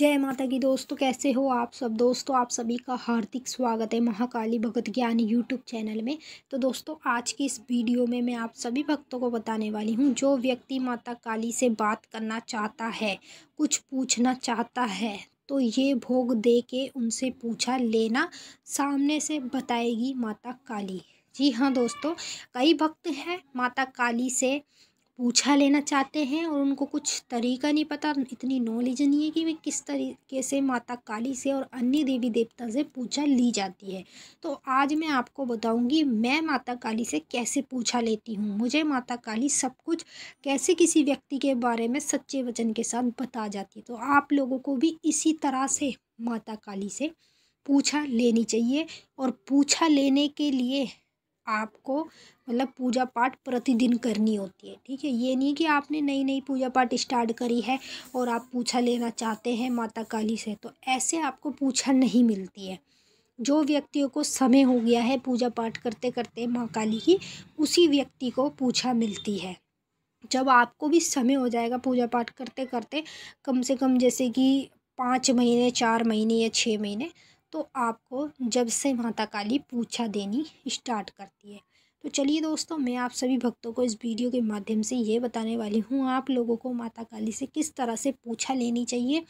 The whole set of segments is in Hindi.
जय माता की दोस्तों कैसे हो आप सब दोस्तों आप सभी का हार्दिक स्वागत है महाकाली भगत ज्ञान यूट्यूब चैनल में तो दोस्तों आज की इस वीडियो में मैं आप सभी भक्तों को बताने वाली हूँ जो व्यक्ति माता काली से बात करना चाहता है कुछ पूछना चाहता है तो ये भोग दे के उनसे पूछा लेना सामने से बताएगी माता काली जी हाँ दोस्तों कई भक्त हैं माता काली से पूछा लेना चाहते हैं और उनको कुछ तरीका नहीं पता इतनी नॉलेज नहीं है कि वे किस तरीके से माता काली से और अन्य देवी देवता से पूछा ली जाती है तो आज मैं आपको बताऊंगी मैं माता काली से कैसे पूछा लेती हूँ मुझे माता काली सब कुछ कैसे किसी व्यक्ति के बारे में सच्चे वचन के साथ बता जाती है तो आप लोगों को भी इसी तरह से माता काली से पूछा लेनी चाहिए और पूछा लेने के लिए आपको मतलब पूजा पाठ प्रतिदिन करनी होती है ठीक है ये नहीं कि आपने नई नई पूजा पाठ स्टार्ट करी है और आप पूछा लेना चाहते हैं माता काली से तो ऐसे आपको पूछा नहीं मिलती है जो व्यक्तियों को समय हो गया है पूजा पाठ करते करते माँ काली की उसी व्यक्ति को पूछा मिलती है जब आपको भी समय हो जाएगा पूजा पाठ करते करते कम से कम जैसे कि पाँच महीने चार महीने या छः महीने तो आपको जब से माता काली पूछा देनी स्टार्ट करती है तो चलिए दोस्तों मैं आप सभी भक्तों को इस वीडियो के माध्यम से ये बताने वाली हूँ आप लोगों को माता काली से किस तरह से पूछा लेनी चाहिए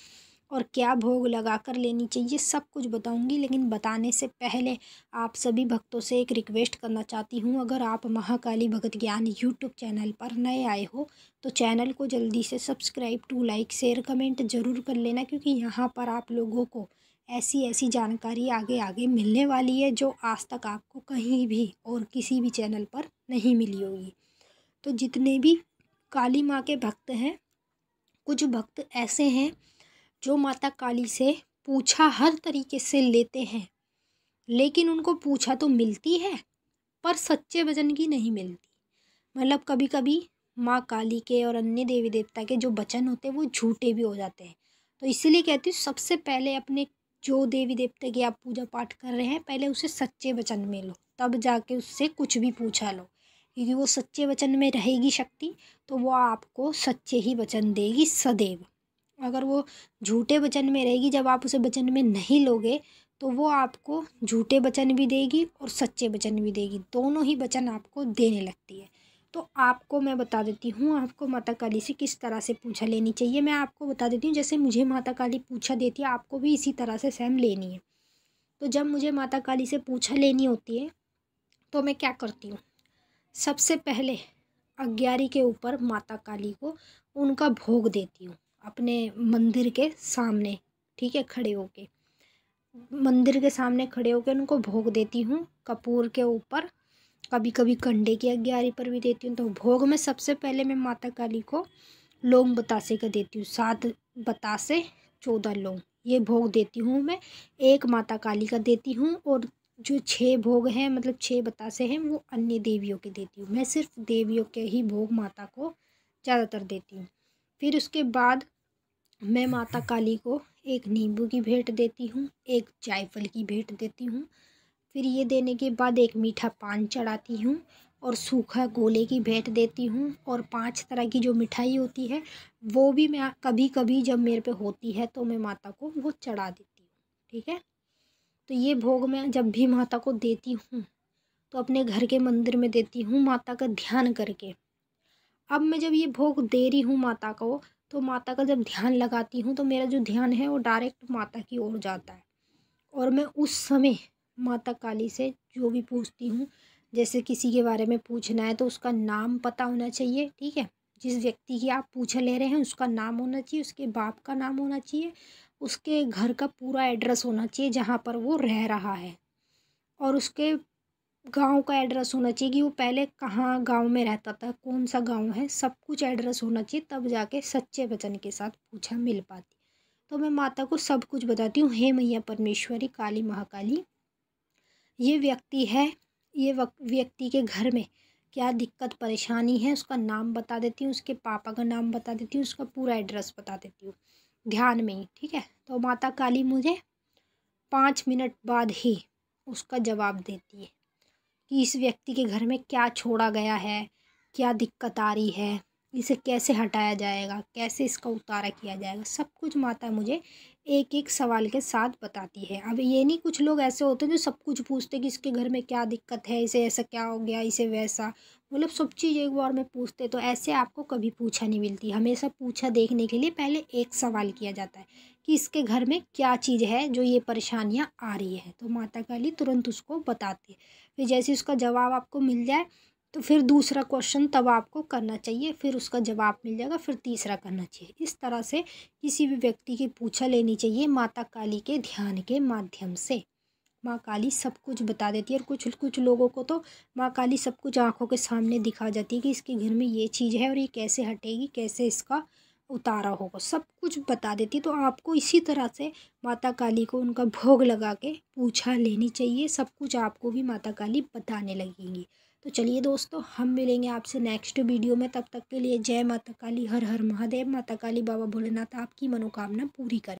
और क्या भोग लगा कर लेनी चाहिए सब कुछ बताऊंगी लेकिन बताने से पहले आप सभी भक्तों से एक रिक्वेस्ट करना चाहती हूँ अगर आप महाकाली भगत ज्ञान यूट्यूब चैनल पर नए आए हो तो चैनल को जल्दी से subscribe to like share comment ज़रूर कर लेना क्योंकि यहाँ पर आप लोगों को ऐसी ऐसी जानकारी आगे आगे मिलने वाली है जो आज तक आपको कहीं भी और किसी भी चैनल पर नहीं मिली होगी तो जितने भी काली माँ के भक्त हैं कुछ भक्त ऐसे हैं जो माता काली से पूछा हर तरीके से लेते हैं लेकिन उनको पूछा तो मिलती है पर सच्चे वजन की नहीं मिलती मतलब कभी कभी माँ काली के और अन्य देवी देवता के जो वचन होते हैं वो झूठे भी हो जाते हैं तो इसीलिए कहती हूँ सबसे पहले अपने जो देवी देवता की आप पूजा पाठ कर रहे हैं पहले उसे सच्चे वचन में लो तब जाके उससे कुछ भी पूछा लो क्योंकि वो सच्चे वचन में रहेगी शक्ति तो वो आपको सच्चे ही वचन देगी सदैव अगर वो झूठे वचन में रहेगी जब आप उसे वचन में नहीं लोगे तो वो आपको झूठे वचन भी देगी और सच्चे वचन भी देगी दोनों ही वचन आपको देने लगती है तो आपको मैं बता देती हूँ आपको माता काली से किस तरह से पूछा लेनी चाहिए मैं आपको बता देती हूँ जैसे मुझे माता काली पूछा देती है आपको भी इसी तरह से सेम लेनी है तो जब मुझे माता काली से पूछा लेनी होती है तो मैं क्या करती हूँ सबसे पहले अग्यारी के ऊपर माता काली को उनका भोग देती हूँ अपने मंदिर के सामने ठीक है खड़े होके मंदिर के सामने खड़े होके उनको भोग देती हूँ कपूर के ऊपर कभी कभी कंडे की अग्ञारी पर भी देती हूँ तो भोग में सबसे पहले मैं माता काली को लौंग बतासे का देती हूँ सात बतासे चौदह लौंग ये भोग देती हूँ मैं एक माता काली का देती हूँ और जो छः भोग हैं मतलब छः बतासे हैं वो अन्य देवियों के देती हूँ मैं सिर्फ देवियों के ही भोग माता को ज़्यादातर देती हूँ फिर उसके बाद मैं माता काली को एक नींबू की भेंट देती हूँ एक जायफल की भेंट देती हूँ फिर ये देने के बाद एक मीठा पान चढ़ाती हूँ और सूखा गोले की भेंट देती हूँ और पांच तरह की जो मिठाई होती है वो भी मैं कभी कभी जब मेरे पे होती है तो मैं माता को वो चढ़ा देती हूँ ठीक है तो ये भोग मैं जब भी माता को देती हूँ तो अपने घर के मंदिर में देती हूँ माता का ध्यान करके अब मैं जब ये भोग दे रही हूँ माता को तो माता का जब ध्यान लगाती हूँ तो मेरा जो ध्यान है वो डायरेक्ट माता की ओर जाता है और मैं उस समय माता काली से जो भी पूछती हूँ जैसे किसी के बारे में पूछना है तो उसका नाम पता होना चाहिए ठीक है जिस व्यक्ति की आप पूछा ले रहे हैं उसका नाम होना चाहिए उसके बाप का नाम होना चाहिए उसके घर का पूरा एड्रेस होना चाहिए जहाँ पर वो रह रहा है और उसके गांव का एड्रेस होना चाहिए कि वो पहले कहाँ गांव में रहता था कौन सा गांव है सब कुछ एड्रेस होना चाहिए तब जाके सच्चे वचन के साथ पूछा मिल पाती तो मैं माता को सब कुछ बताती हूँ हे मैया परमेश्वरी काली महाकाली ये व्यक्ति है ये व्यक्ति के घर में क्या दिक्कत परेशानी है उसका नाम बता देती हूँ उसके पापा का नाम बता देती हूँ उसका पूरा एड्रेस बता देती हूँ ध्यान में ही ठीक है तो माता काली मुझे पाँच मिनट बाद ही उसका जवाब देती है कि इस व्यक्ति के घर में क्या छोड़ा गया है क्या दिक्कत आ रही है इसे कैसे हटाया जाएगा कैसे इसका उतारा किया जाएगा सब कुछ माता मुझे एक एक सवाल के साथ बताती है अब ये नहीं कुछ लोग ऐसे होते हैं जो सब कुछ पूछते कि इसके घर में क्या दिक्कत है इसे ऐसा क्या हो गया इसे वैसा मतलब सब चीज़ एक बार में पूछते तो ऐसे आपको कभी पूछा नहीं मिलती हमेशा पूछा देखने के लिए पहले एक सवाल किया जाता है कि इसके घर में क्या चीज़ है जो ये परेशानियाँ आ रही है तो माता काली तुरंत उसको बताती है फिर जैसे उसका जवाब आपको मिल जाए तो फिर दूसरा क्वेश्चन तब आपको करना चाहिए फिर उसका जवाब मिल जाएगा फिर तीसरा करना चाहिए इस तरह से किसी भी व्यक्ति की पूछा लेनी चाहिए माता काली के ध्यान के माध्यम से माँ काली सब कुछ बता देती है और कुछ कुछ लोगों को तो माँ काली सब कुछ आंखों के सामने दिखा जाती है कि इसके घर में ये चीज़ है और ये कैसे हटेगी कैसे इसका उतारा होगा सब कुछ बता देती है तो आपको इसी तरह से माता काली को उनका भोग लगा के पूछा लेनी चाहिए सब कुछ आपको भी माता काली बताने लगेंगी तो चलिए दोस्तों हम मिलेंगे आपसे नेक्स्ट वीडियो में तब तक के लिए जय माता काली हर हर महादेव माता काली बाबा भोलेनाथ आपकी मनोकामना पूरी करें